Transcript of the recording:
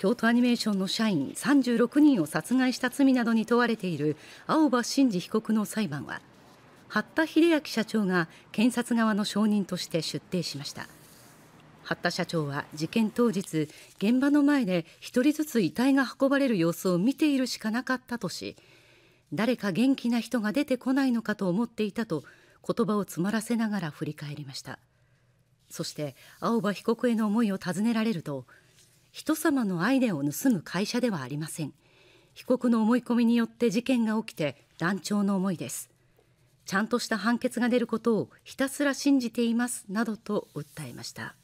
京都アニメーションの社員36人を殺害した罪などに問われている青葉真司被告の裁判は八田英明社長が検察側の証人として出廷しました八田社長は事件当日現場の前で1人ずつ遺体が運ばれる様子を見ているしかなかったとし誰か元気な人が出てこないのかと思っていたと言葉を詰まらせながら振り返りましたそして青葉被告への思いを尋ねられると人様のアイデアを盗む会社ではありません被告の思い込みによって事件が起きて団長の思いですちゃんとした判決が出ることをひたすら信じていますなどと訴えました